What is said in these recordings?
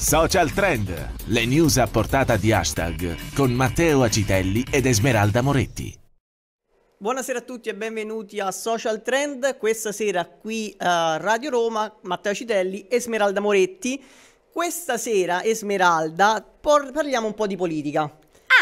Social Trend, le news a portata di hashtag con Matteo Acitelli ed Esmeralda Moretti. Buonasera a tutti e benvenuti a Social Trend, questa sera qui a Radio Roma, Matteo Acitelli, Esmeralda Moretti. Questa sera, Esmeralda, por- parliamo un po' di politica.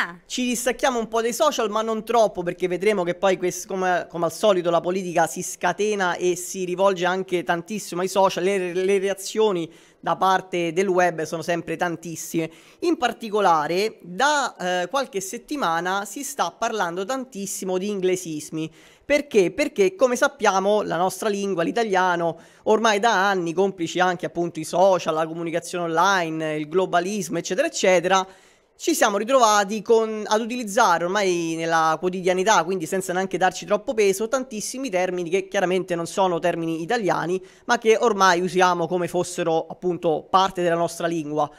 Ah! Ci distacchiamo un po' dai social, ma non troppo, perché vedremo che poi, quest, come, come, al solito, la politica si scatena e si rivolge anche tantissimo ai social, le, le reazioni da parte del web sono sempre tantissime. In particolare, da eh, qualche settimana si sta parlando tantissimo di inglesismi. Perché? Perché, come sappiamo, la nostra lingua, l'italiano, ormai da anni, complici anche appunto i social, la comunicazione online, il globalismo, eccetera, eccetera, ci siamo ritrovati con, ad utilizzare ormai nella quotidianità, quindi senza neanche darci troppo peso, tantissimi termini che chiaramente non sono termini italiani, ma che ormai usiamo come fossero appunto parte della nostra lingua.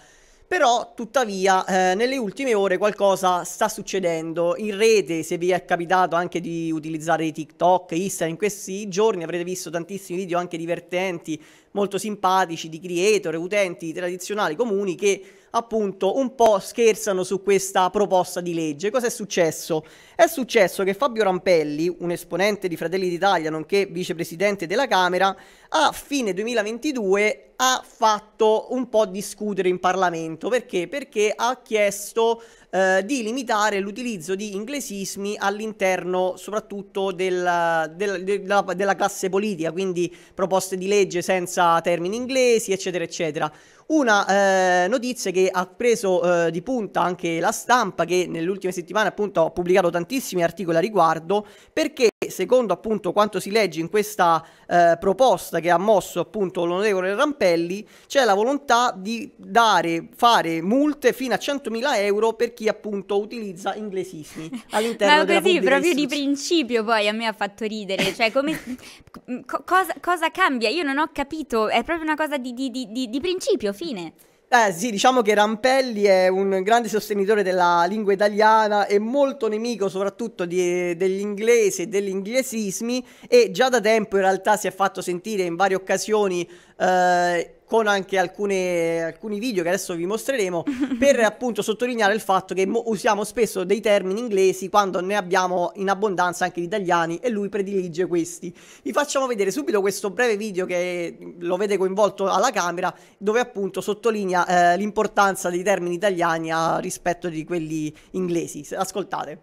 Però, tuttavia, eh, nelle ultime ore qualcosa sta succedendo. In rete, se vi è capitato anche di utilizzare TikTok, Instagram, in questi giorni avrete visto tantissimi video anche divertenti, molto simpatici di creator, utenti tradizionali comuni che appunto un po' scherzano su questa proposta di legge. Cos'è successo? È successo che Fabio Rampelli, un esponente di Fratelli d'Italia, nonché vicepresidente della Camera, a fine 2022 ha fatto un po' discutere in Parlamento. Perché? Perché ha chiesto eh, di limitare l'utilizzo di inglesismi all'interno soprattutto della, della, della, della classe politica, quindi proposte di legge senza termini inglesi, eccetera, eccetera una eh, notizia che ha preso eh, di punta anche la stampa che nell'ultima settimana appunto ha pubblicato tantissimi articoli a riguardo perché secondo appunto quanto si legge in questa eh, proposta che ha mosso appunto l'onorevole Rampelli, c'è la volontà di dare, fare multe fino a 100.000 euro per chi appunto utilizza inglesismi all'interno Ma così, proprio di principio poi a me ha fatto ridere, cioè come, co cosa, cosa, cambia? Io non ho capito, è proprio una cosa di, di, di, di principio, fine. Eh sì, diciamo che Rampelli è un grande sostenitore della lingua italiana e molto nemico soprattutto di, dell'inglese e degli inglesismi e già da tempo in realtà si è fatto sentire in varie occasioni eh, con anche alcune, alcuni video che adesso vi mostreremo per appunto sottolineare il fatto che mo- usiamo spesso dei termini inglesi quando ne abbiamo in abbondanza anche di italiani e lui predilige questi. Vi facciamo vedere subito questo breve video che lo vede coinvolto alla camera dove appunto sottolinea eh, l'importanza dei termini italiani a, rispetto di quelli inglesi. Ascoltate.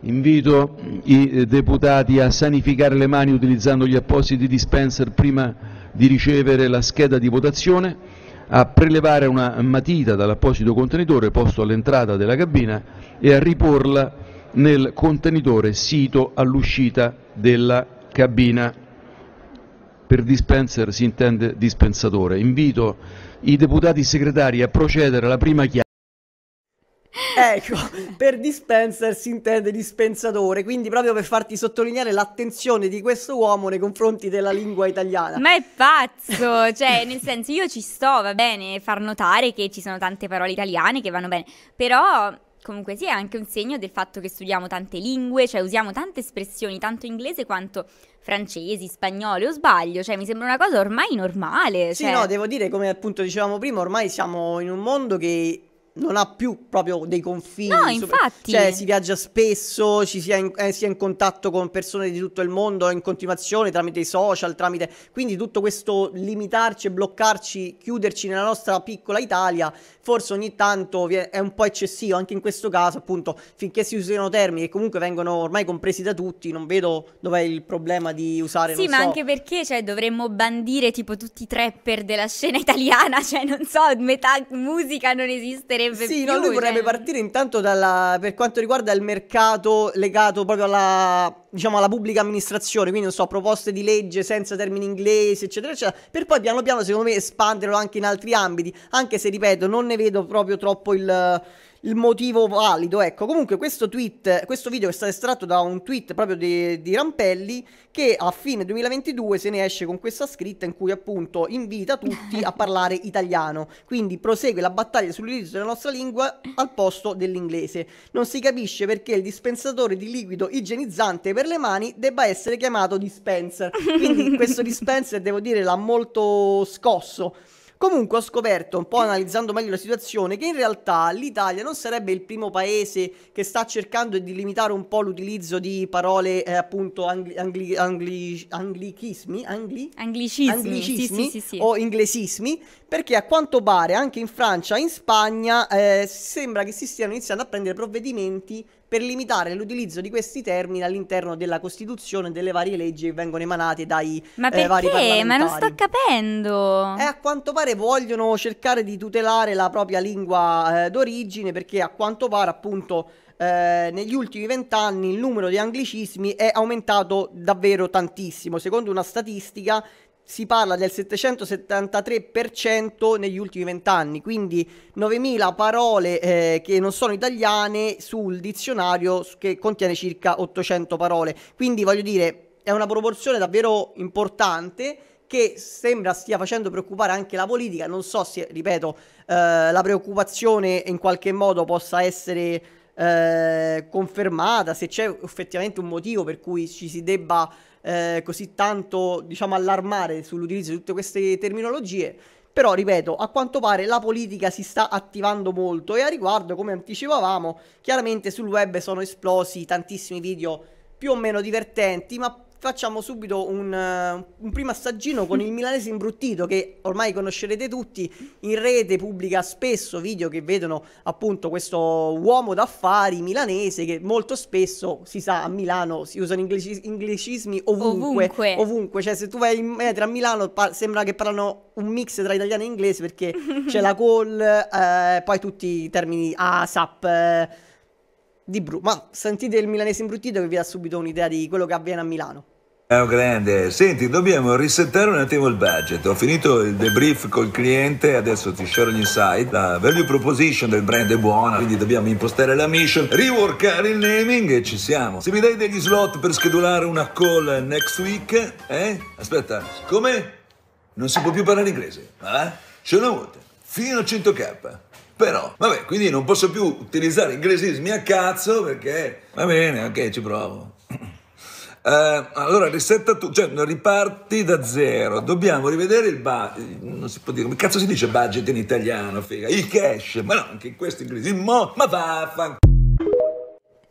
Invito i eh, deputati a sanificare le mani utilizzando gli appositi dispenser prima di ricevere la scheda di votazione, a prelevare una matita dall'apposito contenitore posto all'entrata della cabina e a riporla nel contenitore sito all'uscita della cabina. Per dispenser si intende dispensatore. Invito i deputati segretari a procedere alla prima chiama. Ecco, per dispenser si intende dispensatore, quindi proprio per farti sottolineare l'attenzione di questo uomo nei confronti della lingua italiana. Ma è pazzo, cioè nel senso io ci sto, va bene, far notare che ci sono tante parole italiane che vanno bene, però comunque sì, è anche un segno del fatto che studiamo tante lingue, cioè usiamo tante espressioni, tanto inglese quanto francesi, spagnoli o sbaglio, cioè mi sembra una cosa ormai normale. Sì, cioè no, devo dire come appunto dicevamo prima, ormai siamo in un mondo che non ha più proprio dei confini. No, infatti. Cioè, si viaggia spesso, ci si è, in, eh, si è in contatto con persone di tutto il mondo in continuazione tramite i social, tramite... Quindi tutto questo limitarci e bloccarci, chiuderci nella nostra piccola Italia, forse ogni tanto è un po' eccessivo, anche in questo caso, appunto, finché si usano termini che comunque vengono ormai compresi da tutti, non vedo dov'è il problema di usare... Sì, ma so. anche perché, cioè, dovremmo bandire tipo tutti i trapper della scena italiana, cioè, non so, metà musica non esiste piacerebbe sì, più, no, lui vorrebbe cioè... partire intanto dalla, per quanto riguarda il mercato legato proprio alla, diciamo, alla pubblica amministrazione, quindi non so, proposte di legge senza termini inglesi, eccetera, eccetera, per poi piano piano secondo me espanderlo anche in altri ambiti, anche se ripeto, non ne vedo proprio troppo il il motivo valido. Ecco, comunque questo tweet, questo video è stato estratto da un tweet proprio di, di Rampelli che a fine 2022 se ne esce con questa scritta in cui appunto invita tutti a parlare italiano. Quindi prosegue la battaglia sull'utilizzo della nostra lingua al posto dell'inglese. Non si capisce perché il dispensatore di liquido igienizzante per le mani debba essere chiamato dispenser. Quindi questo dispenser devo dire l'ha molto scosso Comunque ho scoperto, un po' analizzando meglio la situazione, che in realtà l'Italia non sarebbe il primo paese che sta cercando di limitare un po' l'utilizzo di parole eh, appunto angli, angli, angli, anglichismi, angli? anglicismi, anglicismi sì, sì, sì, o inglesismi, perché a quanto pare anche in Francia e in Spagna eh, sembra che si stiano iniziando a prendere provvedimenti per limitare l'utilizzo di questi termini all'interno della Costituzione e delle varie leggi che vengono emanate dai Ma eh, perché? eh, vari parlamentari. Ma non sto capendo. E eh, a quanto pare vogliono cercare di tutelare la propria lingua eh, d'origine perché a quanto pare appunto eh, negli ultimi vent'anni il numero di anglicismi è aumentato davvero tantissimo. Secondo una statistica si parla del 773% negli ultimi vent'anni, quindi 9.000 parole eh, che non sono italiane sul dizionario che contiene circa 800 parole. Quindi voglio dire, è una proporzione davvero importante che sembra stia facendo preoccupare anche la politica. Non so se, ripeto, eh, la preoccupazione in qualche modo possa essere eh, confermata, se c'è effettivamente un motivo per cui ci si debba eh, così tanto diciamo, allarmare sull'utilizzo di tutte queste terminologie. Però, ripeto, a quanto pare la politica si sta attivando molto e a riguardo, come anticipavamo, chiaramente sul web sono esplosi tantissimi video più o meno divertenti, ma facciamo subito un, eh, un primo assaggino con il milanese imbruttito che ormai conoscerete tutti, in rete pubblica spesso video che vedono appunto questo uomo d'affari milanese che molto spesso si sa a Milano si usano inglesi- inglicismi ovunque, ovunque, ovunque, cioè se tu vai in metro a Milano par- sembra che parlano un mix tra italiano e inglese perché c'è la call, eh, poi tutti i termini ASAP. Eh, di Bru, ma sentite il milanese imbruttito che vi dà subito un'idea di quello che avviene a Milano. Ciao oh, grande, senti dobbiamo risettare un attimo il budget, ho finito il debrief col cliente, adesso ti share l'insight, la value proposition del brand è buona, quindi dobbiamo impostare la mission, reworkare il naming e ci siamo. Se mi dai degli slot per schedulare una call next week, eh? Aspetta, come? Non si può più parlare inglese, ma eh? ce l'ho avuta, fino a 100k. Però, vabbè, quindi non posso più utilizzare inglesismi a cazzo perché... Va bene, ok, ci provo. Eh, allora risetta tu, cioè riparti da zero. Dobbiamo rivedere il budget. Non si può dire, come cazzo si dice budget in italiano, figa? Il cash, ma no, anche in questo inglese. Il mo, ma vaffanculo.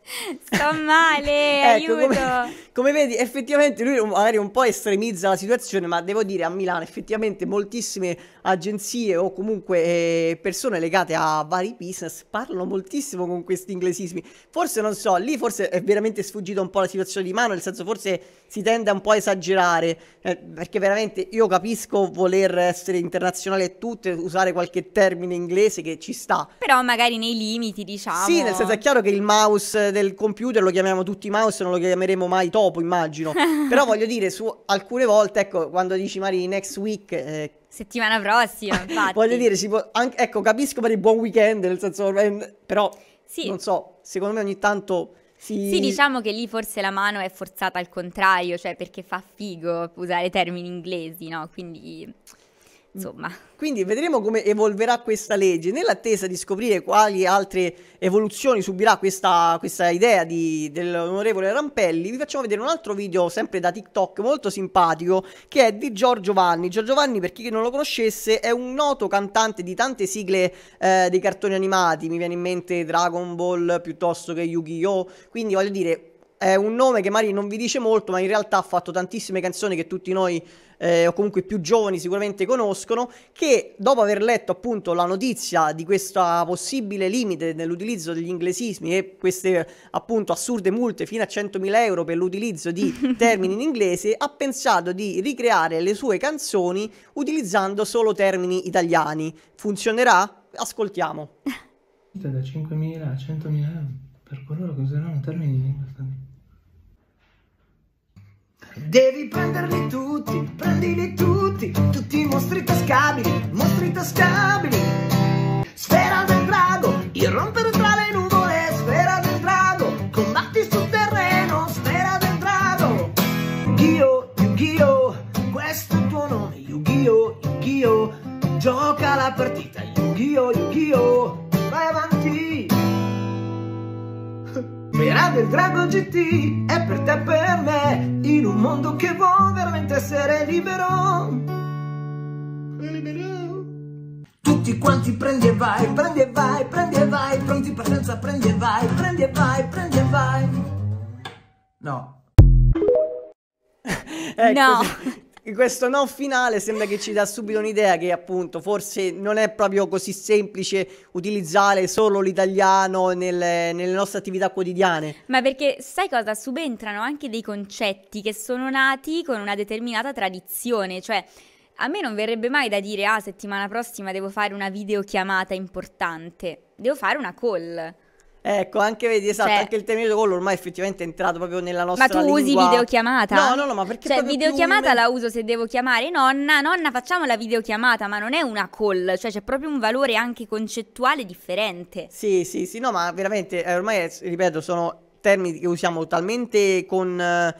Sto male, ecco, aiuto. Come, come, vedi, effettivamente lui magari un po' estremizza la situazione, ma devo dire a Milano effettivamente moltissime agenzie o comunque eh, persone legate a vari business parlano moltissimo con questi inglesismi. Forse non so, lì forse è veramente sfuggita un po' la situazione di mano, nel senso forse si tende un po' a esagerare, eh, perché veramente io capisco voler essere internazionale e tutto, usare qualche termine inglese che ci sta. Però magari nei limiti, diciamo. Sì, nel senso è chiaro che il mouse del computer lo chiamiamo tutti mouse, non lo chiameremo mai topo, immagino. Però voglio dire, su alcune volte, ecco, quando dici magari next week... Eh, Settimana prossima, infatti. voglio dire, si può, anche, ecco, capisco per il buon weekend, nel senso... Eh, però, sì. non so, secondo me ogni tanto... Sì. sì. diciamo che lì forse la mano è forzata al contrario, cioè perché fa figo usare termini inglesi, no? Quindi... Mm. insomma. Quindi vedremo come evolverà questa legge. Nell'attesa di scoprire quali altre evoluzioni subirà questa, questa idea di, dell'onorevole Rampelli, vi facciamo vedere un altro video sempre da TikTok molto simpatico che è di Giorgio Vanni. Giorgio Vanni, per chi non lo conoscesse, è un noto cantante di tante sigle eh, dei cartoni animati. Mi viene in mente Dragon Ball piuttosto che Yu-Gi-Oh! Quindi voglio dire, è un nome che magari non vi dice molto, ma in realtà ha fatto tantissime canzoni che tutti noi, eh, o comunque più giovani, sicuramente conoscono. Che dopo aver letto appunto la notizia di questo possibile limite nell'utilizzo degli inglesismi e queste appunto assurde multe fino a 100.000 euro per l'utilizzo di termini in inglese, ha pensato di ricreare le sue canzoni utilizzando solo termini italiani. Funzionerà? Ascoltiamo. Da 5.000 a 100.000 euro per coloro che useranno un termine di lingua straniera. Devi prenderli tutti, prendili tutti, tutti i mostri tascabili, mostri tascabili. Sfera del drago, irrompere tra le nuvole, sfera del drago, combatti sul terreno, sfera del drago. Yu-Gi-Oh, Yu-Gi-Oh, questo è il tuo nome, Yu-Gi-Oh, Yu-Gi-Oh, gioca la partita, Yu-Gi-Oh, Yu-Gi-Oh, vai avanti. Vera del Drago GT è per te per me In un mondo che vuole veramente essere libero Tutti quanti prendi e vai, prendi e vai, prendi e vai Pronti partenza, prendi e vai, prendi e vai, prendi e vai No ecco, no questo no finale sembra che ci dà subito un'idea che appunto forse non è proprio così semplice utilizzare solo l'italiano nelle, nelle nostre attività quotidiane. Ma perché sai cosa? Subentrano anche dei concetti che sono nati con una determinata tradizione, cioè... A me non verrebbe mai da dire, ah, settimana prossima devo fare una videochiamata importante, devo fare una call. Ecco, anche vedi, esatto, cioè... anche il termine call ormai è effettivamente è entrato proprio nella nostra lingua. Ma tu usi lingua. videochiamata? No, no, no, ma perché Cioè, videochiamata più... la uso se devo chiamare nonna, nonna facciamo la videochiamata, ma non è una call, cioè c'è proprio un valore anche concettuale differente. Sì, sì, sì, no, ma veramente, eh, ormai, eh, ripeto, sono termini che usiamo talmente con... Eh,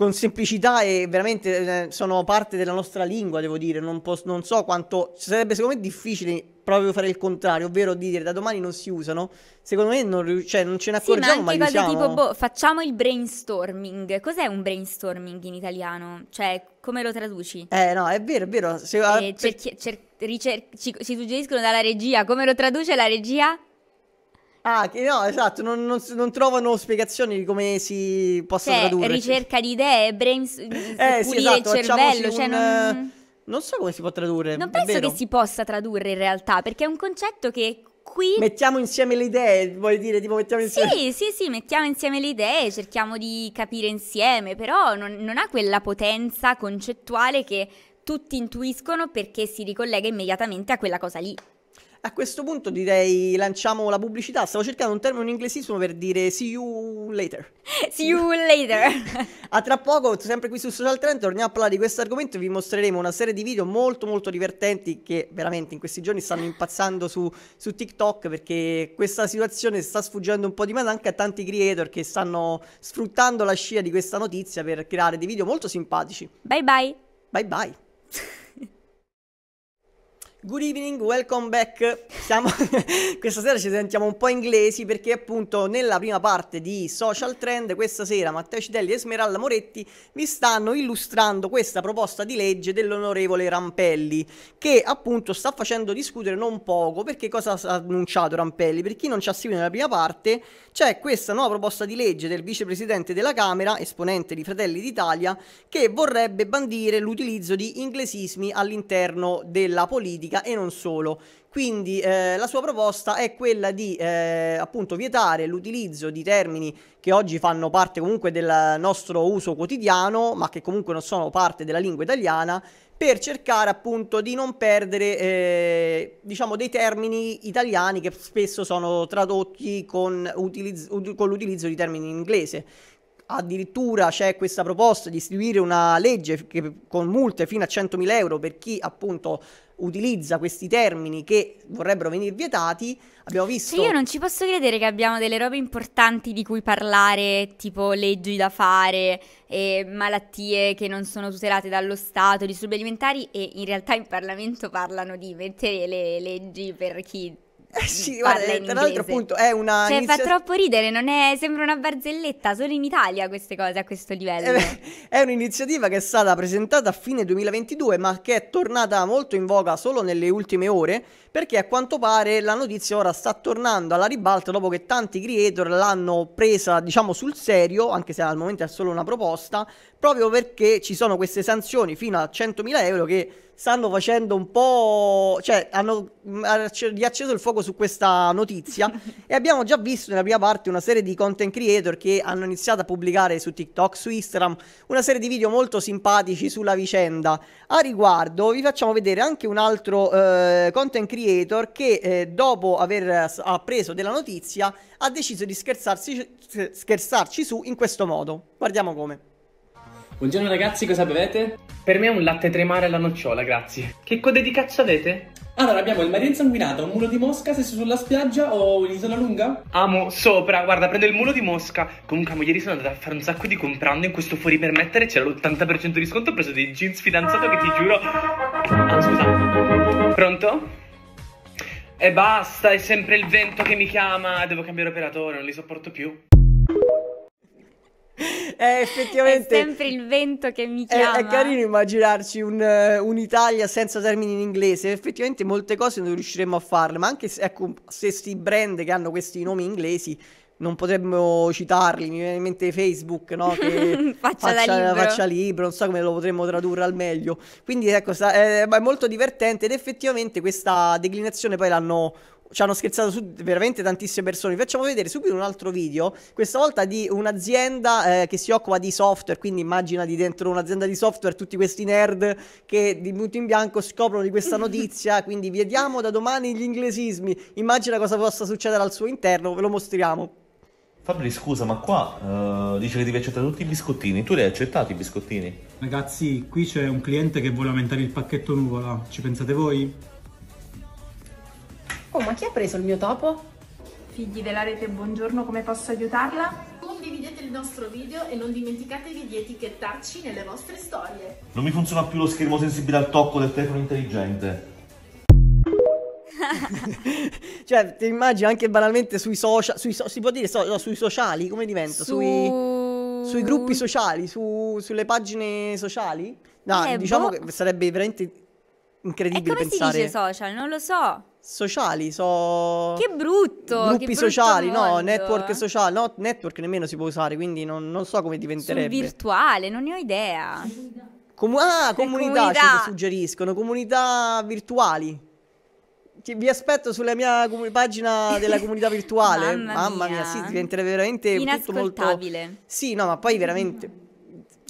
con semplicità e veramente eh, sono parte della nostra lingua, devo dire, non, posso, non so quanto... Sarebbe secondo me difficile proprio fare il contrario, ovvero dire da domani non si usano, secondo me non, cioè, non ce ne accorgiamo sì, ma, anche ma tipo, boh, facciamo il brainstorming. Cos'è un brainstorming in italiano? Cioè, come lo traduci? Eh no, è vero, è vero. Se, eh, per... Ah, cerchi, cer- ricer- ci, ci suggeriscono dalla regia, come lo traduce la regia? Ah, no, esatto, non, non, non, trovano spiegazioni di come si possa cioè, tradurre. ricerca di idee, brains, eh, sì, esatto, il cervello, cioè un... non... non... so come si può tradurre. Non penso vero. che si possa tradurre in realtà, perché è un concetto che qui... Mettiamo insieme le idee, vuoi dire, tipo mettiamo insieme... Sì, sì, sì, mettiamo insieme le idee, cerchiamo di capire insieme, però non, non ha quella potenza concettuale che tutti intuiscono perché si ricollega immediatamente a quella cosa lì. A questo punto direi lanciamo la pubblicità. Stavo cercando un termine in inglesismo per dire see you later. See you later. a tra poco, sempre qui su Social Trend, torniamo a parlare di questo argomento e vi mostreremo una serie di video molto molto divertenti che veramente in questi giorni stanno impazzando su, su TikTok perché questa situazione sta sfuggendo un po' di mano anche a tanti creator che stanno sfruttando la scia di questa notizia per creare dei video molto simpatici. Bye bye. Bye bye. Good evening, welcome back. Siamo... questa sera ci sentiamo un po' inglesi perché appunto nella prima parte di Social Trend questa sera Matteo Citelli e Smeralda Moretti vi stanno illustrando questa proposta di legge dell'onorevole Rampelli che appunto sta facendo discutere non poco perché cosa ha annunciato Rampelli? Per chi non ci ha seguito nella prima parte c'è questa nuova proposta di legge del vicepresidente della Camera, esponente di Fratelli d'Italia, che vorrebbe bandire l'utilizzo di inglesismi all'interno della politica politica e non solo. Quindi eh, la sua proposta è quella di eh, appunto vietare l'utilizzo di termini che oggi fanno parte comunque del nostro uso quotidiano, ma che comunque non sono parte della lingua italiana, per cercare appunto di non perdere eh, diciamo dei termini italiani che spesso sono tradotti con, utilizz- con l'utilizzo di termini in inglese addirittura c'è questa proposta di istituire una legge che, con multe fino a 100.000 euro per chi appunto utilizza questi termini che vorrebbero venire vietati, abbiamo visto... Cioè io non ci posso credere che abbiamo delle robe importanti di cui parlare, tipo leggi da fare, malattie che non sono tutelate dallo Stato, disturbi alimentari e in realtà in Parlamento parlano di mettere le leggi per chi eh sì, guarda, tra l'altro appunto è una... Cioè inizio... fa troppo ridere, non è, sembra una barzelletta, solo in Italia queste cose a questo livello. Eh, è un'iniziativa che è stata presentata a fine 2022 ma che è tornata molto in voga solo nelle ultime ore perché a quanto pare la notizia ora sta tornando alla ribalta dopo che tanti creator l'hanno presa diciamo sul serio, anche se al momento è solo una proposta, proprio perché ci sono queste sanzioni fino a 100.000 euro che stanno facendo un po'. cioè hanno riacceso mm, il fuoco su questa notizia e abbiamo già visto nella prima parte una serie di content creator che hanno iniziato a pubblicare su TikTok, su Instagram, una serie di video molto simpatici sulla vicenda. A riguardo vi facciamo vedere anche un altro eh, content creator che eh, dopo aver appreso della notizia ha deciso di scherzarsi, scherzarci su in questo modo. Guardiamo come. Buongiorno ragazzi, cosa bevete? Per me è un latte tremare alla nocciola, grazie. Che code di caccia avete? Allora, abbiamo il marino sanguinato, un mulo di mosca, se sulla spiaggia o l'isola lunga? Amo, sopra, guarda, prendo il mulo di mosca. Comunque, amo, ieri sono andata a fare un sacco di comprando in questo fuori per mettere, c'era l'80% di sconto, ho preso dei jeans fidanzato che ti giuro... Ah, scusa. Pronto? E basta, è sempre il vento che mi chiama, devo cambiare operatore, non li sopporto più è effettivamente... È sempre il vento che mi chiama. È, è carino immaginarci un, eh, un'Italia senza termini in inglese, effettivamente molte cose non riusciremmo a farle, ma anche se, ecco, se sti brand che hanno questi nomi inglesi non potremmo citarli, mi viene in mente Facebook, no? Che faccia, faccia, libro. faccia, libro. non so come lo potremmo tradurre al meglio. Quindi ecco, sta, è, eh, è molto divertente ed effettivamente questa declinazione poi l'hanno ci hanno scherzato su veramente tantissime persone. Vi facciamo vedere subito un altro video, questa volta di un'azienda eh, che si occupa di software, quindi immagina di dentro un'azienda di software tutti questi nerd che di punto in bianco scoprono di questa notizia, quindi vediamo da domani gli inglesismi, immagina cosa possa succedere al suo interno, ve lo mostriamo. Fabri, scusa, ma qua uh, dice che devi accettare tutti i biscottini. Tu li hai accettati i biscottini? Ragazzi, qui c'è un cliente che vuole aumentare il pacchetto nuvola. Ci pensate voi? Oh, ma chi ha preso il mio topo? Figli della rete, buongiorno, come posso aiutarla? Condividete il nostro video e non dimenticatevi di etichettarci nelle vostre storie. Non mi funziona più lo schermo sensibile al tocco del telefono intelligente. cioè, ti immagini anche banalmente sui social, sui so, si può dire so, no, sui sociali, come diventa? Su... Sui, sui, gruppi sociali, su, sulle pagine sociali? No, eh, diciamo boh. che sarebbe veramente incredibile e come pensare... come si dice social? Non lo so sociali, so... Che brutto! Gruppi che brutto sociali, mondo. no, network sociali, no, network nemmeno si può usare, quindi non, non so come diventerebbe. Sul virtuale, non ne ho idea. Com- ah, comunità, comunità. ci suggeriscono, comunità virtuali. Ti, vi aspetto sulla mia com- pagina della comunità virtuale. Mamma, Mamma mia. mia, sì, diventerebbe veramente tutto molto... Sì, no, ma poi veramente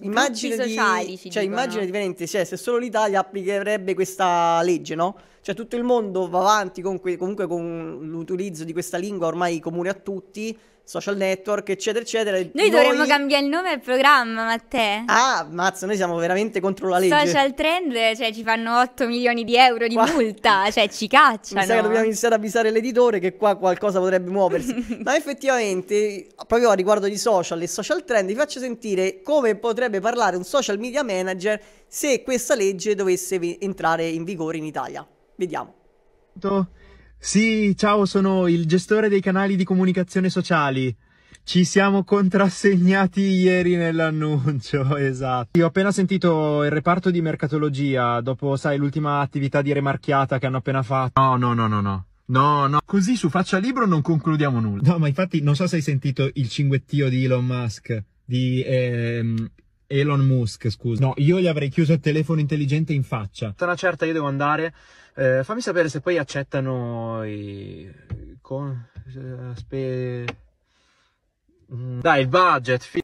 immagine gruppi sociali, cioè, di, cioè, immagine diventi, cioè, se solo l'Italia applicherebbe questa legge, no? Cioè, tutto il mondo va avanti con que- comunque con l'utilizzo di questa lingua ormai comune a tutti social network, eccetera, eccetera. Noi, noi... dovremmo cambiare il nome al programma, Matteo. Ah, mazzo, noi siamo veramente contro la legge. Social trend, cioè ci fanno 8 milioni di euro di qua... multa, cioè ci cacciano. Mi sa che dobbiamo iniziare a avvisare l'editore che qua qualcosa potrebbe muoversi. Ma effettivamente, proprio a riguardo di social e social trend, vi faccio sentire come potrebbe parlare un social media manager se questa legge dovesse entrare in vigore in Italia. Vediamo. Do sì, ciao, sono il gestore dei canali di comunicazione sociali. Ci siamo contrassegnati ieri nell'annuncio, esatto. Io ho appena sentito il reparto di mercatologia, dopo, sai, l'ultima attività di remarchiata che hanno appena fatto. No, no, no, no, no. No, no, così su faccia libro non concludiamo nulla. No, ma infatti non so se hai sentito il cinguettio di Elon Musk, di ehm, Elon Musk, scusa. No, io gli avrei chiuso il telefono intelligente in faccia. Una certa, io devo andare. Eh, fammi sapere se poi accettano i... Con... Aspe... Eh, mm, dai, il budget. Fi...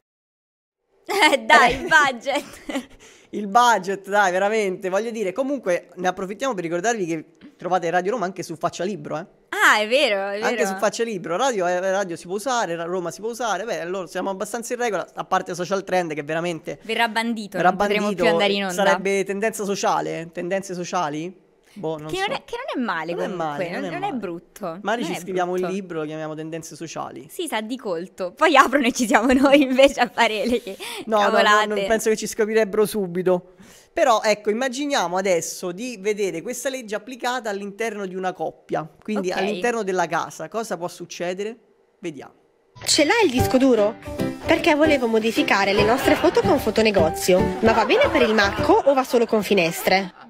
Eh, dai, il budget. il budget, dai, veramente. Voglio dire, comunque ne approfittiamo per ricordarvi che trovate Radio Roma anche su Faccia Libro, eh. Ah, è vero, è vero. Anche su Faccia Libro, radio, eh, radio, si può usare, Roma si può usare, beh, allora siamo abbastanza in regola, a parte social trend che veramente... Verrà bandito, verrà non bandito, più andare in onda. Sarebbe tendenza sociale, tendenze sociali? Boh, non che, so. non è, che, non è, male non comunque, è male, non, non, è, male. è brutto. Mari ci scriviamo brutto. il libro, lo chiamiamo Tendenze Sociali. Sì, sa di colto. Poi aprono e ci siamo noi invece a fare le no, cavolate. No, no, non penso che ci scoprirebbero subito. Però ecco, immaginiamo adesso di vedere questa legge applicata all'interno di una coppia, quindi okay. all'interno della casa. Cosa può succedere? Vediamo. Ce l'hai il disco duro? Perché volevo modificare le nostre foto con fotonegozio. Ma va bene per il macco o va solo con finestre?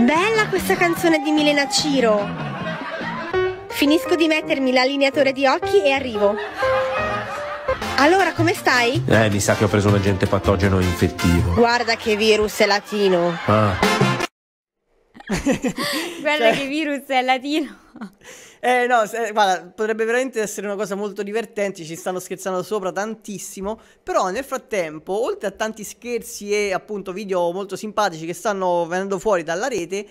Bella questa canzone di Milena Ciro! Finisco di mettermi l'allineatore di occhi e arrivo. Allora, come stai? Eh, mi sa che ho preso un agente patogeno infettivo. Guarda che virus è latino. Ah. Guarda cioè... che virus è latino. Eh no, se, guarda, potrebbe veramente essere una cosa molto divertente, ci stanno scherzando sopra tantissimo, però nel frattempo, oltre a tanti scherzi e appunto video molto simpatici che stanno venendo fuori dalla rete,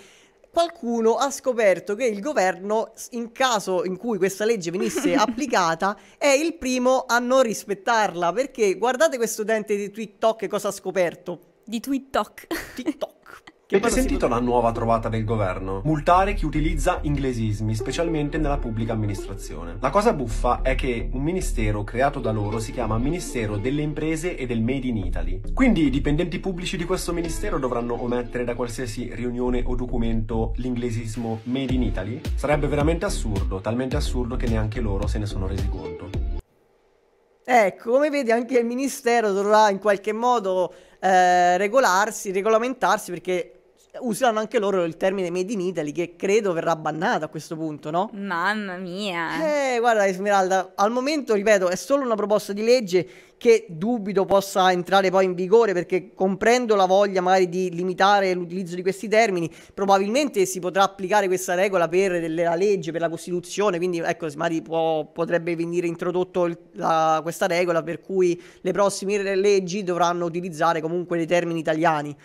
qualcuno ha scoperto che il governo, in caso in cui questa legge venisse applicata, è il primo a non rispettarla, perché guardate questo utente di TikTok cosa ha scoperto. Di TikTok. TikTok. Avete sentito la nuova trovata del governo? Multare chi utilizza inglesismi, specialmente nella pubblica amministrazione. La cosa buffa è che un ministero creato da loro si chiama Ministero delle Imprese e del Made in Italy. Quindi i dipendenti pubblici di questo ministero dovranno omettere da qualsiasi riunione o documento l'inglesismo Made in Italy? Sarebbe veramente assurdo, talmente assurdo che neanche loro se ne sono resi conto. Ecco, come vedi anche il ministero dovrà in qualche modo eh, regolarsi, regolamentarsi perché usano anche loro il termine Made in Italy che credo verrà bannato a questo punto, no? Mamma mia! Eh, guarda Esmeralda, al momento, ripeto, è solo una proposta di legge che dubito possa entrare poi in vigore perché comprendo la voglia magari di limitare l'utilizzo di questi termini, probabilmente si potrà applicare questa regola per la legge, per la Costituzione, quindi ecco, magari può, potrebbe venire introdotto il, la, questa regola per cui le prossime leggi dovranno utilizzare comunque dei termini italiani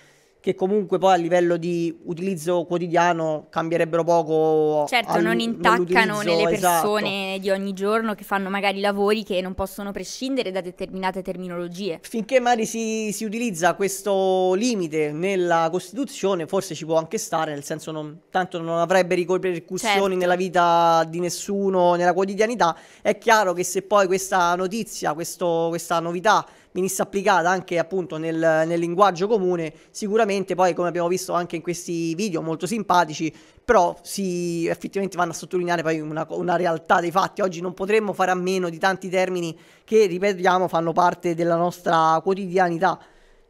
che comunque poi a livello di utilizzo quotidiano cambierebbero poco. Certo, al, non intaccano nelle esatto. persone esatto. di ogni giorno che fanno magari lavori che non possono prescindere da determinate terminologie. Finché magari si, si utilizza questo limite nella Costituzione, forse ci può anche stare, nel senso non, tanto non avrebbe ripercussioni certo. nella vita di nessuno, nella quotidianità. È chiaro che se poi questa notizia, questo, questa novità venisse applicata anche appunto nel, nel linguaggio comune, sicuramente poi come abbiamo visto anche in questi video molto simpatici, però si effettivamente vanno a sottolineare poi una, una realtà dei fatti. Oggi non potremmo fare a meno di tanti termini che, ripetiamo, fanno parte della nostra quotidianità.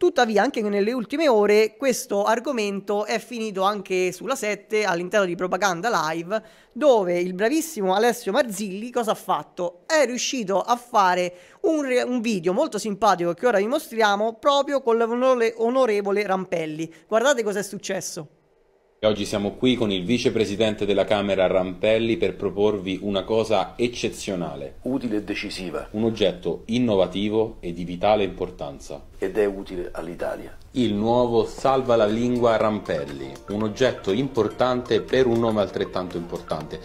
Tuttavia, anche nelle ultime ore, questo argomento è finito anche sulla 7 all'interno di Propaganda Live, dove il bravissimo Alessio Marzilli cosa ha fatto? È riuscito a fare un, re- un video molto simpatico che ora vi mostriamo proprio con l'onorevole Rampelli. Guardate cosa è successo oggi siamo qui con il vicepresidente della Camera Rampelli per proporvi una cosa eccezionale. Utile e decisiva. Un oggetto innovativo e di vitale importanza. Ed è utile all'Italia. Il nuovo Salva la Lingua Rampelli, un oggetto importante per un nome altrettanto importante.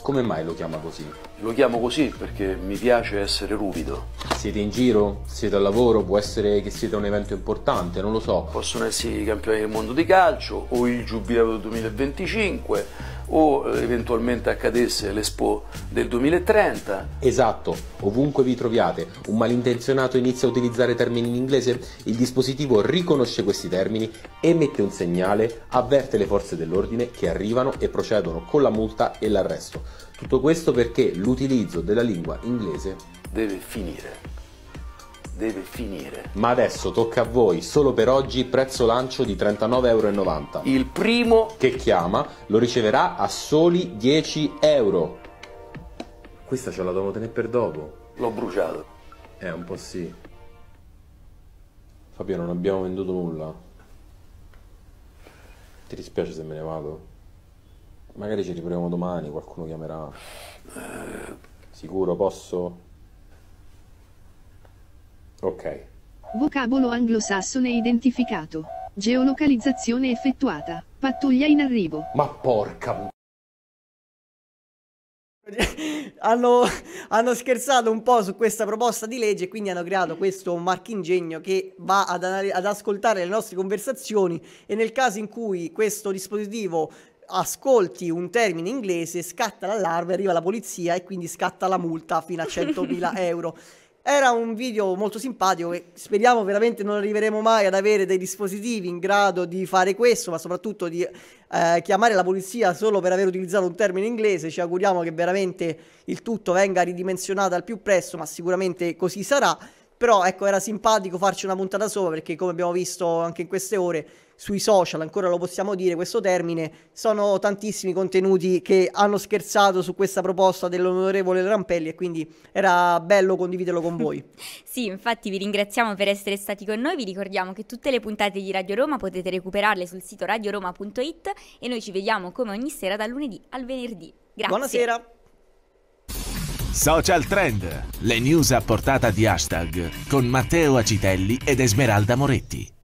Come mai lo chiama così? Lo chiamo così perché mi piace essere ruvido. Siete in giro? Siete al lavoro? Può essere che siete a un evento importante, non lo so. Possono essere i campioni del mondo di calcio o il giubileo del 2025 o eh, eventualmente accadesse l'Expo del 2030. Esatto, ovunque vi troviate, un malintenzionato inizia a utilizzare termini in inglese, il dispositivo riconosce questi termini, emette un segnale, avverte le forze dell'ordine che arrivano e procedono con la multa e l'arresto tutto questo perché l'utilizzo della lingua inglese deve finire. Deve finire. Ma adesso tocca a voi, solo per oggi prezzo lancio di 39,90€. Il primo che chiama lo riceverà a soli 10 euro. Questa ce la devo tenere per dopo. L'ho bruciato. Eh, un po' sì. Fabio, non abbiamo venduto nulla. Ti dispiace se me ne vado? Magari ci riproviamo domani, qualcuno chiamerà. Sicuro, posso? Ok. Vocabolo anglosassone identificato. Geolocalizzazione effettuata. Pattuglia in arrivo. Ma porca... Hanno, hanno, scherzato un po' su questa proposta di legge e quindi hanno creato questo marchingegno che va ad, ad ascoltare le nostre conversazioni e nel caso in cui questo dispositivo ascolti un termine inglese, scatta l'allarme, arriva la polizia e quindi scatta la multa fino a 100.000 euro. Era un video molto simpatico e speriamo veramente non arriveremo mai ad avere dei dispositivi in grado di fare questo, ma soprattutto di eh, chiamare la polizia solo per aver utilizzato un termine inglese. Ci auguriamo che veramente il tutto venga ridimensionato al più presto, ma sicuramente così sarà. Però ecco, era simpatico farci una puntata sopra perché come abbiamo visto anche in queste ore sui social, ancora lo possiamo dire questo termine, sono tantissimi contenuti che hanno scherzato su questa proposta dell'onorevole Rampelli e quindi era bello condividerlo con voi. sì, infatti vi ringraziamo per essere stati con noi, vi ricordiamo che tutte le puntate di Radio Roma potete recuperarle sul sito radioroma.it e noi ci vediamo come ogni sera dal lunedì al venerdì. Grazie. Buonasera. Social Trend, le news a portata di hashtag con Matteo Acitelli ed Esmeralda Moretti.